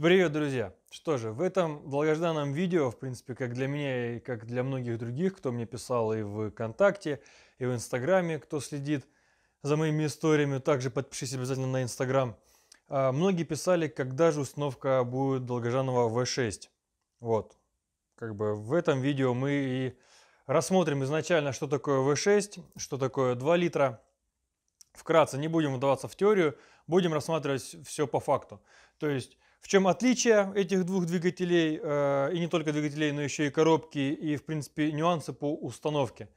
Привет, друзья! Что же, в этом долгожданном видео, в принципе, как для меня и как для многих других, кто мне писал и в ВКонтакте, и в Инстаграме, кто следит за моими историями, также подпишись обязательно на Инстаграм. А, многие писали, когда же установка будет долгожданного V6. Вот, как бы в этом видео мы и рассмотрим изначально, что такое V6, что такое 2 литра, Вкратце, не будем вдаваться в теорию, будем рассматривать все по факту. То есть в чем отличие этих двух двигателей, э, и не только двигателей, но еще и коробки, и, в принципе, нюансы по установке.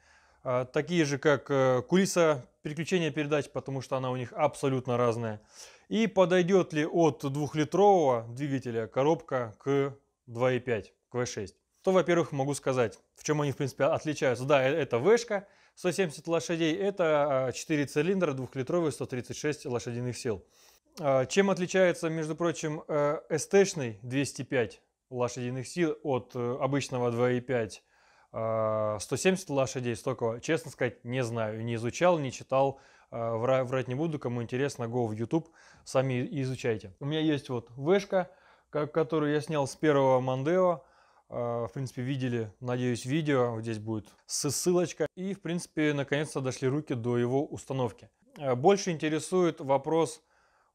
Э, такие же, как э, кулиса переключения передач, потому что она у них абсолютно разная. И подойдет ли от двухлитрового двигателя коробка к 2.5, к V6. То, во-первых, могу сказать, в чем они, в принципе, отличаются. Да, это V-шка, 170 лошадей, это 4 а, цилиндра, 2-литровый, 136 лошадиных сил. А, чем отличается, между прочим, ст шный 205 лошадиных сил от э, обычного 2,5? 170 а, лошадей столько? честно сказать, не знаю, не изучал, не читал, а, врать не буду, кому интересно, go в YouTube, сами изучайте. У меня есть вот вышка, которую я снял с первого Мандео, в принципе, видели, надеюсь, видео, здесь будет ссылочка. И, в принципе, наконец-то дошли руки до его установки. Больше интересует вопрос,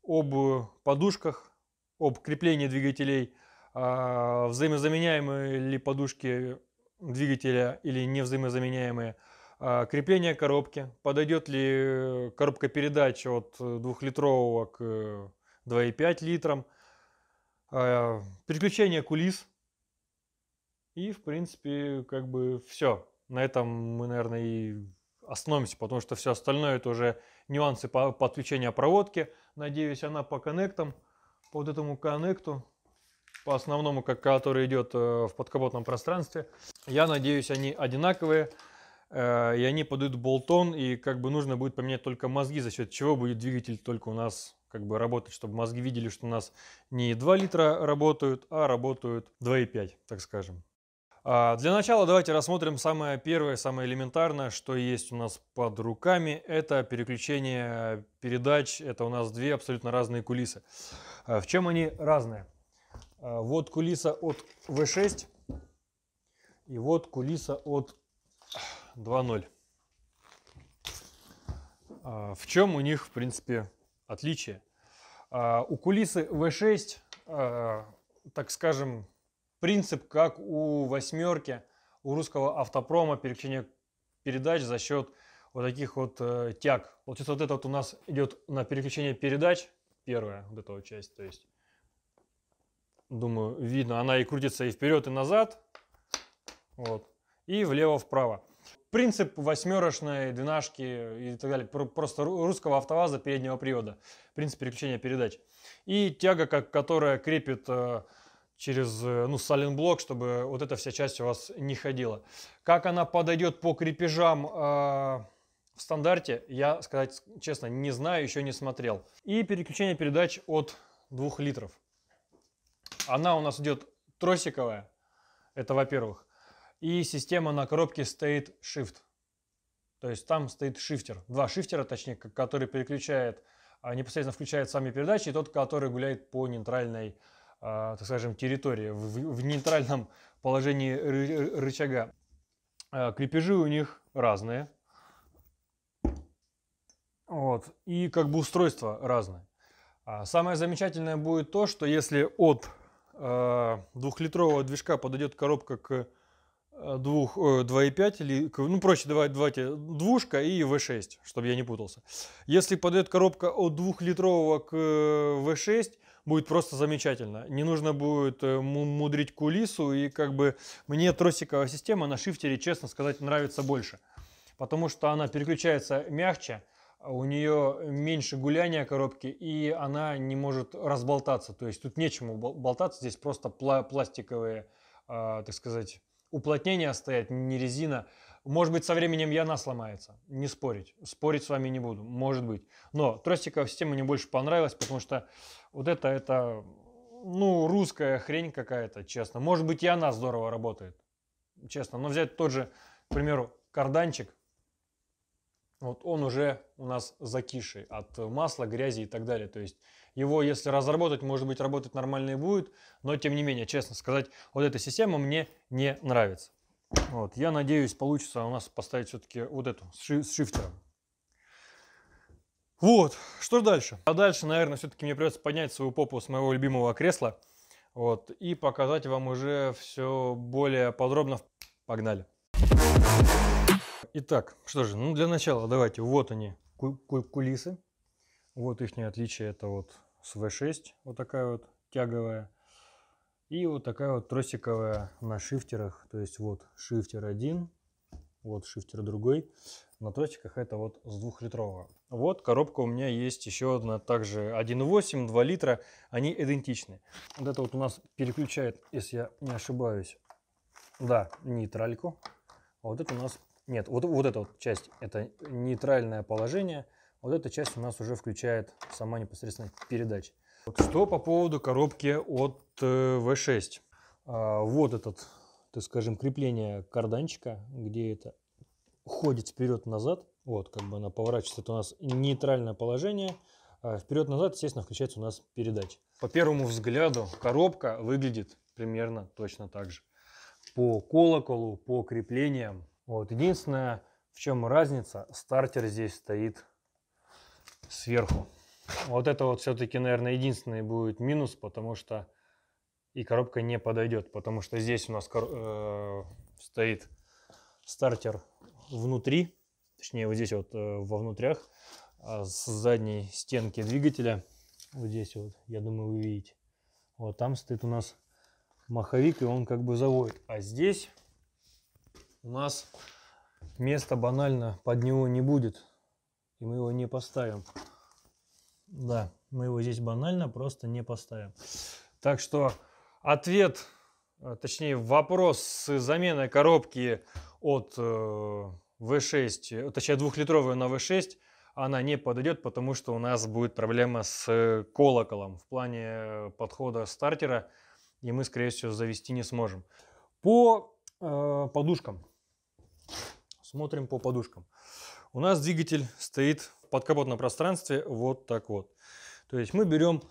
об э, подушках, об креплении двигателей, а, взаимозаменяемые ли подушки двигателя или не взаимозаменяемые, а, крепление коробки, подойдет ли э, коробка передач от э, двухлитрового к 2,5 литрам, а, переключение кулис и, в принципе, как бы все. На этом мы, наверное, и остановимся, потому что все остальное это уже нюансы по подключению проводки. Надеюсь, она по коннектам, по вот этому коннекту, по основному, как, который идет э, в подкапотном пространстве. Я надеюсь, они одинаковые, э, и они подают болтон, и как бы нужно будет поменять только мозги, за счет чего будет двигатель только у нас как бы работать, чтобы мозги видели, что у нас не 2 литра работают, а работают 2,5, так скажем. А, для начала давайте рассмотрим самое первое, самое элементарное, что есть у нас под руками. Это переключение передач. Это у нас две абсолютно разные кулисы. А, в чем они разные? А, вот кулиса от V6 и вот кулиса от 2.0. В чем у них, в принципе, отличие? У кулисы V6, так скажем, Принцип, как у восьмерки, у русского автопрома, переключение передач за счет вот таких вот э, тяг. Вот вот этот вот у нас идет на переключение передач, первая вот эта вот часть, то есть, думаю, видно, она и крутится и вперед, и назад, вот, и влево-вправо. Принцип восьмерочной, двенашки и так далее, просто русского автоваза переднего привода, принцип переключения передач. И тяга, как которая крепит э, через э, ну, сайлентблок, чтобы вот эта вся часть у вас не ходила. Как она подойдет по крепежам э, в стандарте, я, сказать честно, не знаю, еще не смотрел. И переключение передач от 2 литров. Она у нас идет тросиковая, это во-первых. И система на коробке стоит Shift. То есть там стоит шифтер, два шифтера, точнее, который переключает, а, непосредственно включает сами передачи, и тот, который гуляет по нейтральной а, так скажем, территории, в, в нейтральном положении ры, рычага. А, крепежи у них разные. Вот. И как бы устройство разное. А, самое замечательное будет то, что если от двухлитрового движка подойдет коробка к двух, 2,5 э, или, ну проще давай, давайте двушка и V6, чтобы я не путался. Если подойдет коробка от двухлитрового к V6, э, будет просто замечательно. Не нужно будет э, мудрить кулису, и как бы мне тросиковая система на шифтере, честно сказать, нравится больше. Потому что она переключается мягче, у нее меньше гуляния коробки, и она не может разболтаться. То есть тут нечему болтаться, здесь просто пластиковые, а, так сказать, уплотнения стоят, не резина. Может быть, со временем и она сломается. Не спорить. Спорить с вами не буду. Может быть. Но тростиковая система мне больше понравилась, потому что вот это, это, ну, русская хрень какая-то, честно. Может быть, и она здорово работает, честно. Но взять тот же, к примеру, карданчик, вот он уже у нас закиший от масла, грязи и так далее. То есть его, если разработать, может быть, работать нормально и будет, но тем не менее, честно сказать, вот эта система мне не нравится. Вот, я надеюсь, получится у нас поставить все-таки вот эту с шифтером. Вот, что дальше? А дальше, наверное, все-таки мне придется поднять свою попу с моего любимого кресла. Вот, и показать вам уже все более подробно. Погнали. Итак, что же, ну для начала давайте, вот они, ку ку кулисы. Вот их отличие, это вот с V6, вот такая вот тяговая. И вот такая вот тросиковая на шифтерах, то есть вот шифтер один, вот шифтер другой на точках это вот с двухлитрового. Вот коробка у меня есть еще одна, также 1.8, 2 литра, они идентичны. Вот это вот у нас переключает, если я не ошибаюсь, да, нейтральку. А вот это у нас, нет, вот, вот эта вот часть, это нейтральное положение. Вот эта часть у нас уже включает сама непосредственно передача. Вот что по поводу коробки от V6. Э, а, вот этот, так скажем, крепление карданчика, где это ходит вперед-назад. Вот, как бы она поворачивается, это у нас нейтральное положение. А вперед-назад, естественно, включается у нас передача. По первому взгляду коробка выглядит примерно точно так же. По колоколу, по креплениям. Вот, единственное, в чем разница, стартер здесь стоит сверху. Вот это вот все-таки, наверное, единственный будет минус, потому что и коробка не подойдет, потому что здесь у нас э, стоит стартер внутри, точнее вот здесь вот э, во внутрях, а с задней стенки двигателя, вот здесь вот, я думаю, вы видите. Вот там стоит у нас маховик, и он как бы заводит. А здесь у нас места банально под него не будет, и мы его не поставим. Да, мы его здесь банально просто не поставим. Так что ответ, э, точнее вопрос с заменой коробки от э, V6, точнее двухлитровую на V6, она не подойдет, потому что у нас будет проблема с колоколом в плане подхода стартера, и мы, скорее всего, завести не сможем. По э, подушкам. Смотрим по подушкам. У нас двигатель стоит в подкапотном пространстве вот так вот. То есть мы берем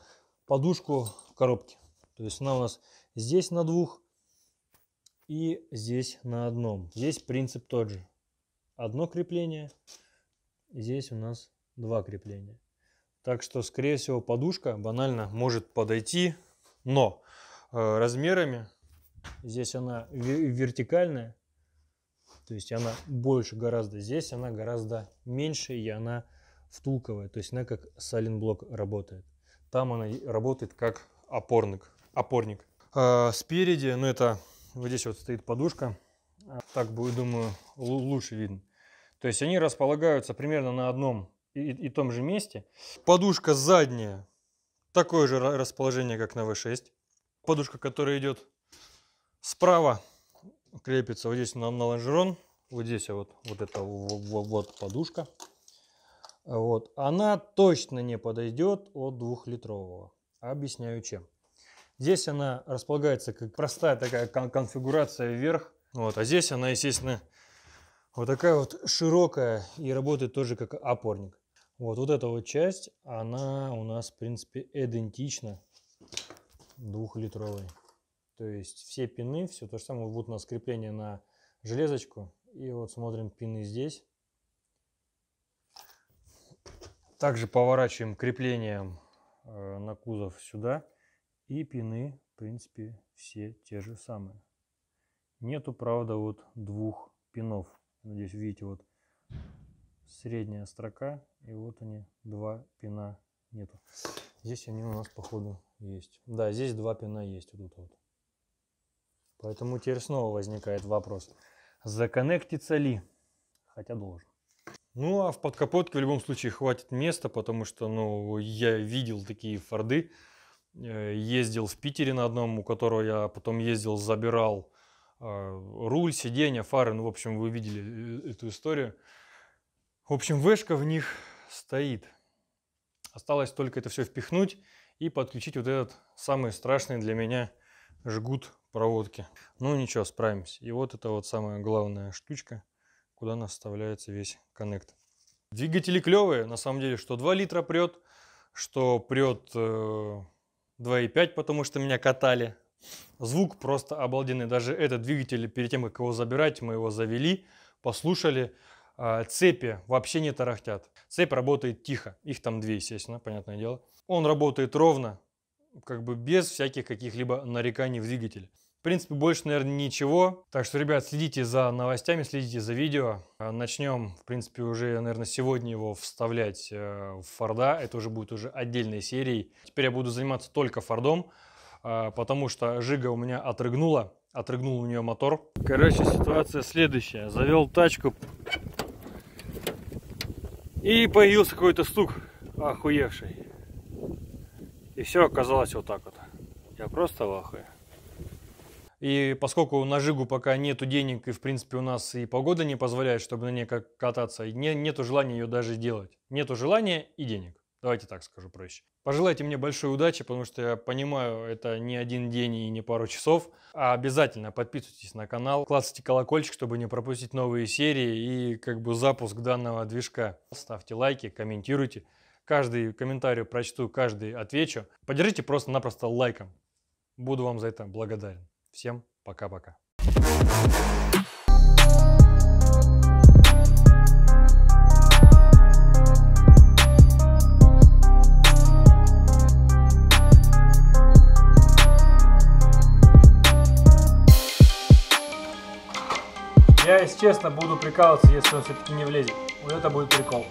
подушку коробки. То есть она у нас здесь на двух, и здесь на одном. Здесь принцип тот же. Одно крепление, здесь у нас два крепления. Так что, скорее всего, подушка банально может подойти, но э, размерами здесь она вертикальная, то есть она больше гораздо, здесь она гораздо меньше и она втулковая, то есть она как сайлентблок работает. Там она работает как опорник. опорник. А, спереди, ну это вот здесь вот стоит подушка. Так будет, думаю, лучше видно. То есть они располагаются примерно на одном и, и том же месте. Подушка задняя, такое же расположение, как на V6. Подушка, которая идет справа, крепится вот здесь на, на лонжерон. Вот здесь вот, вот эта вот, вот подушка. Вот. Она точно не подойдет от двухлитрового. Объясняю чем. Здесь она располагается как простая такая кон конфигурация вверх. Вот, а здесь она, естественно, вот такая вот широкая и работает тоже как опорник. Вот, вот эта вот часть, она у нас, в принципе, идентична двухлитровой. То есть все пины, все то же самое. Вот у нас крепление на железочку. И вот смотрим пины здесь. Также поворачиваем крепление э, на кузов сюда. И пины, в принципе, все те же самые. Нету, правда, вот двух пинов. Надеюсь, видите, вот средняя строка, и вот они, два пина нету. Здесь они у нас, походу, есть. Да, здесь два пина есть вот тут вот. Поэтому теперь снова возникает вопрос, законнектится ли? Хотя должен. Ну, а в подкапотке в любом случае хватит места, потому что, ну, я видел такие форды, Э, ездил в Питере на одном, у которого я потом ездил, забирал э, руль, сиденья, фары. Ну, в общем, вы видели э, эту историю. В общем, вышка в них стоит. Осталось только это все впихнуть и подключить вот этот самый страшный для меня жгут проводки. Ну ничего, справимся. И вот это вот самая главная штучка, куда нас вставляется весь коннект. Двигатели клевые, на самом деле, что 2 литра прет, что прет 2.5, потому что меня катали. Звук просто обалденный. Даже этот двигатель, перед тем, как его забирать, мы его завели, послушали. А, цепи вообще не тарахтят. Цепь работает тихо. Их там две, естественно, понятное дело. Он работает ровно, как бы без всяких каких-либо нареканий в двигатель. В принципе, больше, наверное, ничего. Так что, ребят, следите за новостями, следите за видео. А, Начнем, в принципе, уже, наверное, сегодня его вставлять э, в Форда. Это уже будет уже отдельной серией. Теперь я буду заниматься только Фордом, а, потому что Жига у меня отрыгнула. Отрыгнул у нее мотор. Короче, ситуация следующая. Завел тачку. И появился какой-то стук охуевший. И все оказалось вот так вот. Я просто в ахуе. И поскольку на Жигу пока нету денег, и в принципе у нас и погода не позволяет, чтобы на ней как кататься, и не, нету желания ее даже делать. Нету желания и денег. Давайте так скажу проще. Пожелайте мне большой удачи, потому что я понимаю, это не один день и не пару часов. А обязательно подписывайтесь на канал, клацайте колокольчик, чтобы не пропустить новые серии и как бы запуск данного движка. Ставьте лайки, комментируйте. Каждый комментарий прочту, каждый отвечу. Поддержите просто-напросто лайком. Буду вам за это благодарен. Всем пока-пока. Я, если честно, буду прикалываться, если он все-таки не влезет. Вот это будет прикол.